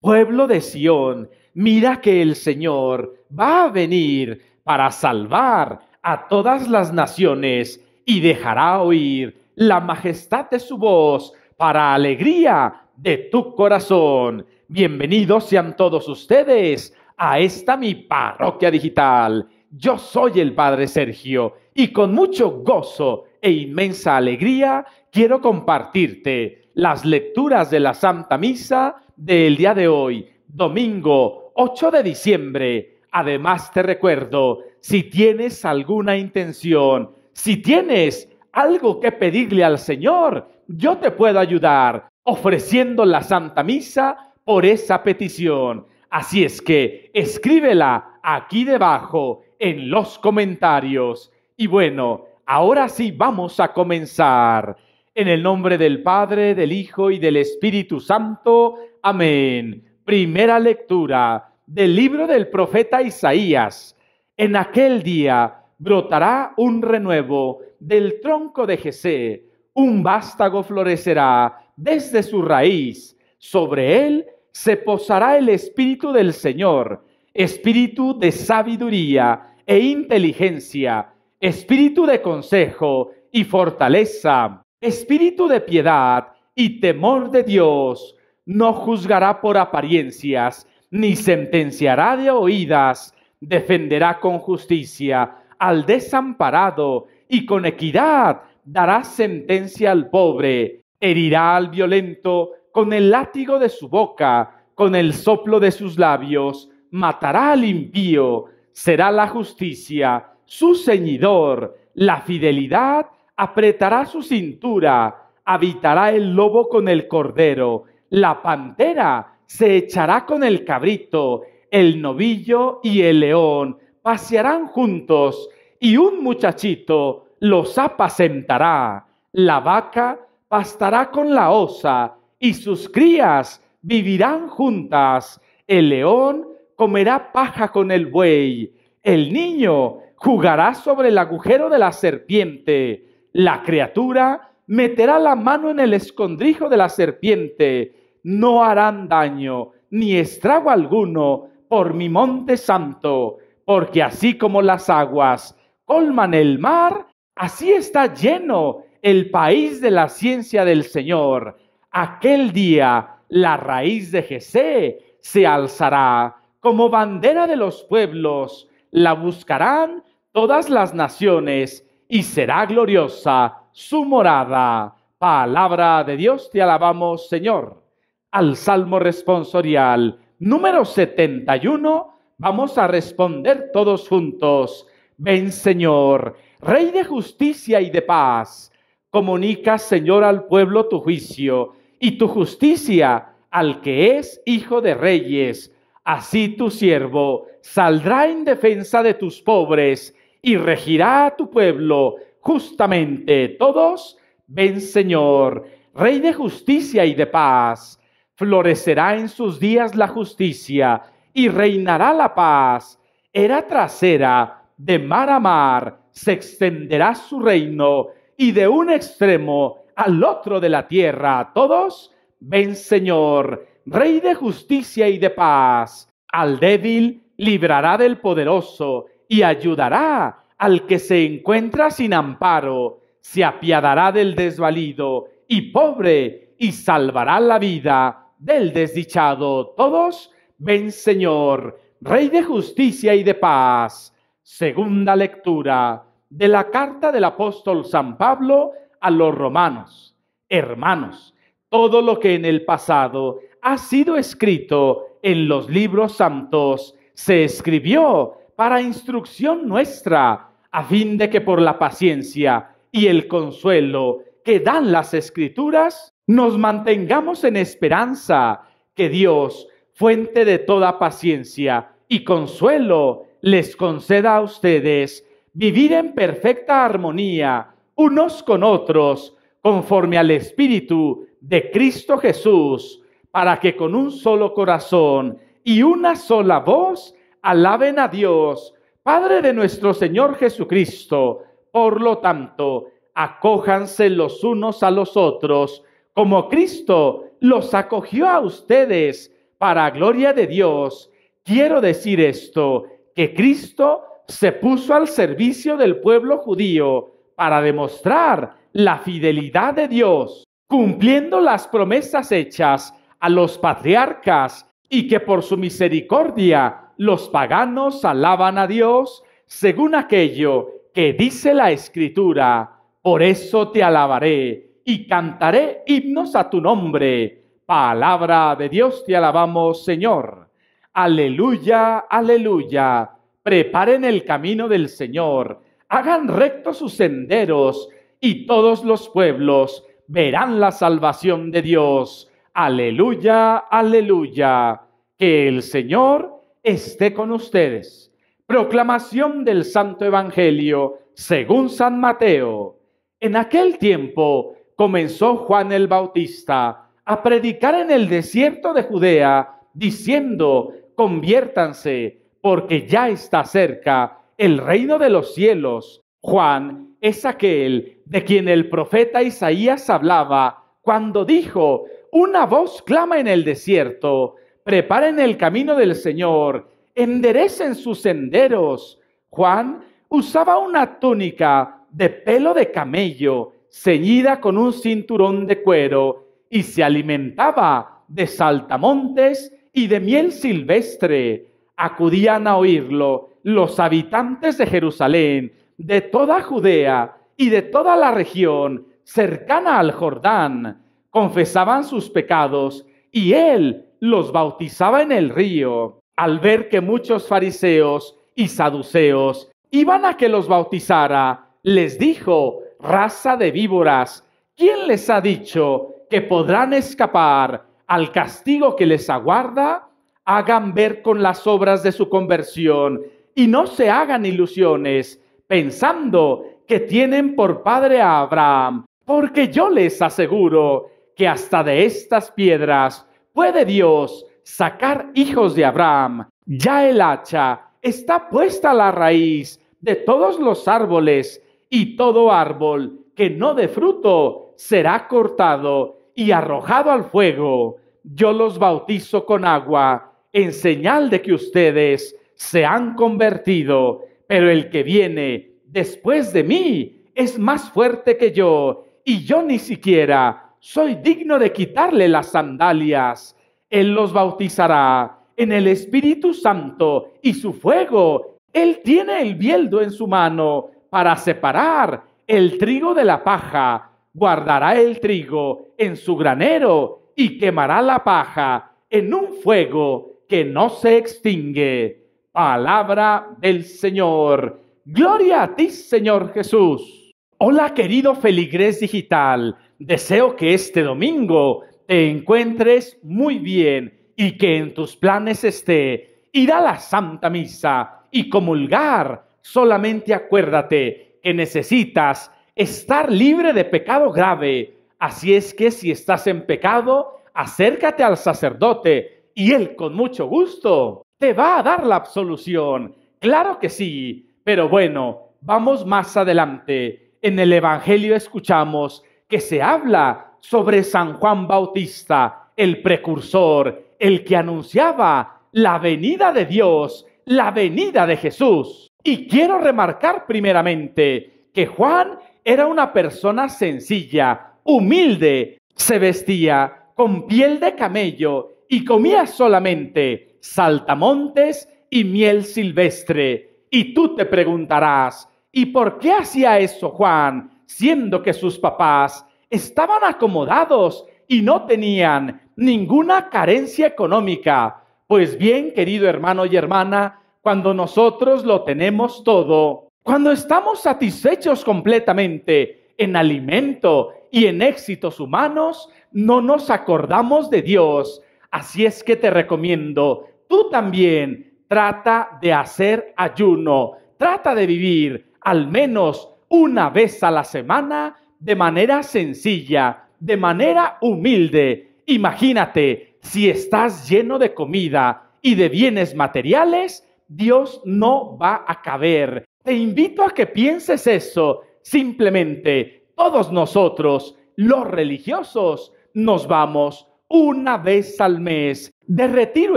Pueblo de Sión, mira que el Señor va a venir para salvar a todas las naciones y dejará oír la majestad de su voz para alegría de tu corazón. Bienvenidos sean todos ustedes a esta mi parroquia digital. Yo soy el Padre Sergio y con mucho gozo e inmensa alegría quiero compartirte las lecturas de la Santa Misa del día de hoy, domingo 8 de diciembre. Además te recuerdo, si tienes alguna intención, si tienes algo que pedirle al Señor, yo te puedo ayudar ofreciendo la Santa Misa por esa petición. Así es que escríbela aquí debajo en los comentarios. Y bueno, ahora sí vamos a comenzar. En el nombre del Padre, del Hijo y del Espíritu Santo. Amén. Primera lectura del libro del profeta Isaías. En aquel día brotará un renuevo del tronco de Jesé, un vástago florecerá desde su raíz, sobre él se posará el espíritu del Señor, espíritu de sabiduría e inteligencia, espíritu de consejo y fortaleza espíritu de piedad y temor de Dios, no juzgará por apariencias, ni sentenciará de oídas, defenderá con justicia al desamparado y con equidad dará sentencia al pobre, herirá al violento con el látigo de su boca, con el soplo de sus labios, matará al impío, será la justicia su ceñidor, la fidelidad apretará su cintura, habitará el lobo con el cordero, la pantera se echará con el cabrito, el novillo y el león pasearán juntos, y un muchachito los apacentará. La vaca pastará con la osa, y sus crías vivirán juntas. El león comerá paja con el buey, el niño jugará sobre el agujero de la serpiente la criatura meterá la mano en el escondrijo de la serpiente. No harán daño ni estrago alguno por mi monte santo, porque así como las aguas colman el mar, así está lleno el país de la ciencia del Señor. Aquel día la raíz de Jesé se alzará como bandera de los pueblos, la buscarán todas las naciones y será gloriosa su morada. Palabra de Dios, te alabamos, Señor. Al Salmo responsorial número 71 vamos a responder todos juntos. Ven, Señor, Rey de justicia y de paz, comunica, Señor, al pueblo tu juicio y tu justicia al que es hijo de reyes. Así tu siervo saldrá en defensa de tus pobres y regirá tu pueblo justamente. Todos, ven Señor, Rey de justicia y de paz. Florecerá en sus días la justicia y reinará la paz. Era trasera, de mar a mar, se extenderá su reino y de un extremo al otro de la tierra. Todos, ven Señor, Rey de justicia y de paz. Al débil librará del poderoso y ayudará al que se encuentra sin amparo, se apiadará del desvalido y pobre y salvará la vida del desdichado. Todos, ven Señor, Rey de justicia y de paz. Segunda lectura de la carta del apóstol San Pablo a los romanos. Hermanos, todo lo que en el pasado ha sido escrito en los libros santos se escribió para instrucción nuestra, a fin de que por la paciencia y el consuelo que dan las escrituras, nos mantengamos en esperanza que Dios, fuente de toda paciencia y consuelo, les conceda a ustedes vivir en perfecta armonía unos con otros, conforme al Espíritu de Cristo Jesús, para que con un solo corazón y una sola voz Alaben a Dios, Padre de nuestro Señor Jesucristo. Por lo tanto, acójanse los unos a los otros, como Cristo los acogió a ustedes para gloria de Dios. Quiero decir esto, que Cristo se puso al servicio del pueblo judío para demostrar la fidelidad de Dios, cumpliendo las promesas hechas a los patriarcas y que por su misericordia los paganos alaban a Dios según aquello que dice la escritura, por eso te alabaré y cantaré himnos a tu nombre. Palabra de Dios te alabamos, Señor. Aleluya, aleluya. Preparen el camino del Señor, hagan rectos sus senderos y todos los pueblos verán la salvación de Dios. Aleluya, aleluya. Que el Señor esté con ustedes. Proclamación del Santo Evangelio según San Mateo. En aquel tiempo comenzó Juan el Bautista a predicar en el desierto de Judea, diciendo, conviértanse, porque ya está cerca el reino de los cielos. Juan es aquel de quien el profeta Isaías hablaba cuando dijo, una voz clama en el desierto Preparen el camino del Señor, enderecen sus senderos. Juan usaba una túnica de pelo de camello, ceñida con un cinturón de cuero, y se alimentaba de saltamontes y de miel silvestre. Acudían a oírlo los habitantes de Jerusalén, de toda Judea y de toda la región cercana al Jordán. Confesaban sus pecados y él los bautizaba en el río, al ver que muchos fariseos y saduceos iban a que los bautizara, les dijo, raza de víboras, ¿quién les ha dicho que podrán escapar al castigo que les aguarda? Hagan ver con las obras de su conversión y no se hagan ilusiones pensando que tienen por padre a Abraham, porque yo les aseguro que hasta de estas piedras ¿Puede Dios sacar hijos de Abraham? Ya el hacha está puesta a la raíz de todos los árboles y todo árbol que no dé fruto será cortado y arrojado al fuego. Yo los bautizo con agua en señal de que ustedes se han convertido, pero el que viene después de mí es más fuerte que yo y yo ni siquiera soy digno de quitarle las sandalias. Él los bautizará en el Espíritu Santo y su fuego. Él tiene el bieldo en su mano para separar el trigo de la paja. Guardará el trigo en su granero y quemará la paja en un fuego que no se extingue. Palabra del Señor. Gloria a ti, Señor Jesús. Hola, querido feligrés digital. Deseo que este domingo te encuentres muy bien y que en tus planes esté ir a la Santa Misa y comulgar. Solamente acuérdate que necesitas estar libre de pecado grave. Así es que si estás en pecado, acércate al sacerdote y él con mucho gusto te va a dar la absolución. Claro que sí, pero bueno, vamos más adelante. En el Evangelio escuchamos que se habla sobre San Juan Bautista, el precursor, el que anunciaba la venida de Dios, la venida de Jesús. Y quiero remarcar primeramente que Juan era una persona sencilla, humilde, se vestía con piel de camello y comía solamente saltamontes y miel silvestre. Y tú te preguntarás, ¿y por qué hacía eso Juan? siendo que sus papás estaban acomodados y no tenían ninguna carencia económica. Pues bien, querido hermano y hermana, cuando nosotros lo tenemos todo, cuando estamos satisfechos completamente en alimento y en éxitos humanos, no nos acordamos de Dios. Así es que te recomiendo, tú también trata de hacer ayuno, trata de vivir al menos una vez a la semana de manera sencilla, de manera humilde. Imagínate, si estás lleno de comida y de bienes materiales, Dios no va a caber. Te invito a que pienses eso. Simplemente, todos nosotros, los religiosos, nos vamos una vez al mes de retiro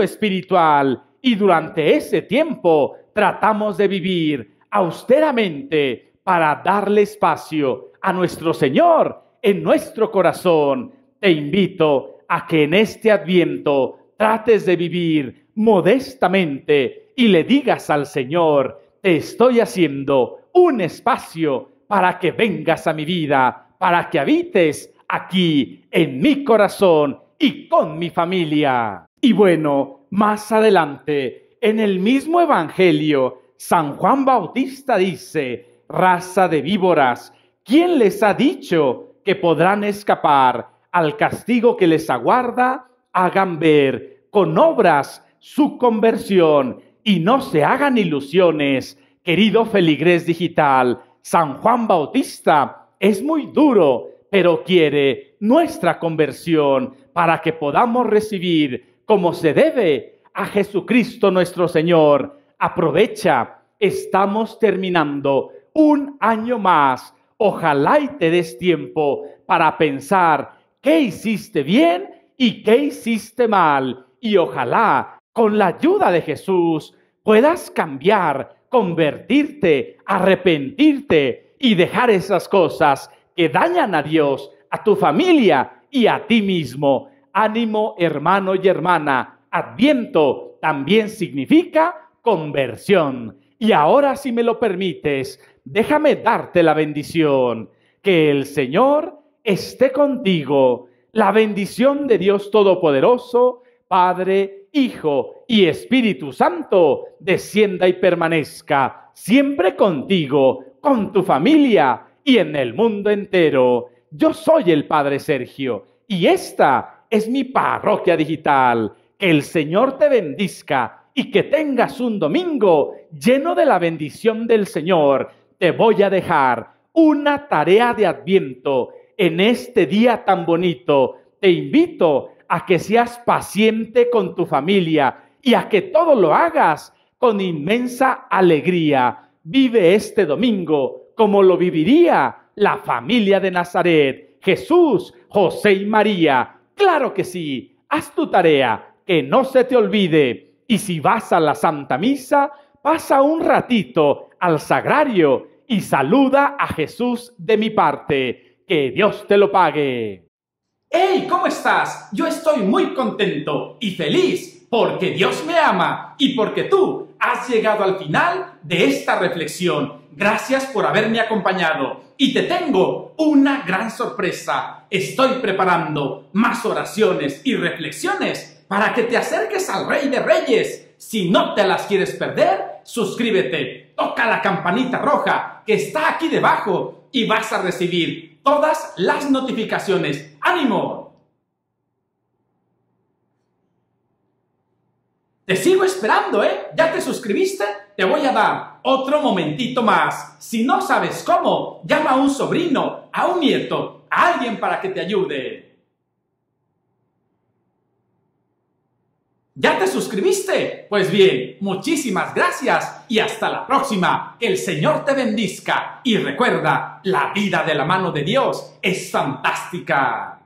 espiritual y durante ese tiempo tratamos de vivir austeramente, para darle espacio a nuestro Señor en nuestro corazón. Te invito a que en este adviento trates de vivir modestamente y le digas al Señor, te estoy haciendo un espacio para que vengas a mi vida, para que habites aquí en mi corazón y con mi familia. Y bueno, más adelante, en el mismo Evangelio, San Juan Bautista dice, raza de víboras, ¿quién les ha dicho que podrán escapar al castigo que les aguarda? Hagan ver con obras su conversión y no se hagan ilusiones. Querido Feligrés Digital, San Juan Bautista es muy duro, pero quiere nuestra conversión para que podamos recibir como se debe a Jesucristo nuestro Señor. Aprovecha, estamos terminando un año más. Ojalá y te des tiempo para pensar qué hiciste bien y qué hiciste mal. Y ojalá, con la ayuda de Jesús, puedas cambiar, convertirte, arrepentirte y dejar esas cosas que dañan a Dios, a tu familia y a ti mismo. Ánimo, hermano y hermana. Adviento también significa conversión. Y ahora, si me lo permites, déjame darte la bendición. Que el Señor esté contigo. La bendición de Dios Todopoderoso, Padre, Hijo y Espíritu Santo, descienda y permanezca siempre contigo, con tu familia y en el mundo entero. Yo soy el Padre Sergio y esta es mi parroquia digital. Que el Señor te bendiga y que tengas un domingo lleno de la bendición del Señor. Te voy a dejar una tarea de adviento en este día tan bonito. Te invito a que seas paciente con tu familia y a que todo lo hagas con inmensa alegría. Vive este domingo como lo viviría la familia de Nazaret, Jesús, José y María. Claro que sí, haz tu tarea, que no se te olvide. Y si vas a la Santa Misa, pasa un ratito al sagrario y saluda a Jesús de mi parte. Que Dios te lo pague. ¡Hey! ¿Cómo estás? Yo estoy muy contento y feliz porque Dios me ama y porque tú has llegado al final de esta reflexión. Gracias por haberme acompañado y te tengo una gran sorpresa. Estoy preparando más oraciones y reflexiones para que te acerques al Rey de Reyes. Si no te las quieres perder, suscríbete, toca la campanita roja que está aquí debajo y vas a recibir todas las notificaciones. ¡Ánimo! Te sigo esperando, ¿eh? ¿Ya te suscribiste? Te voy a dar otro momentito más. Si no sabes cómo, llama a un sobrino, a un nieto, a alguien para que te ayude. ¿Ya te suscribiste? Pues bien, muchísimas gracias y hasta la próxima. El Señor te bendizca y recuerda, la vida de la mano de Dios es fantástica.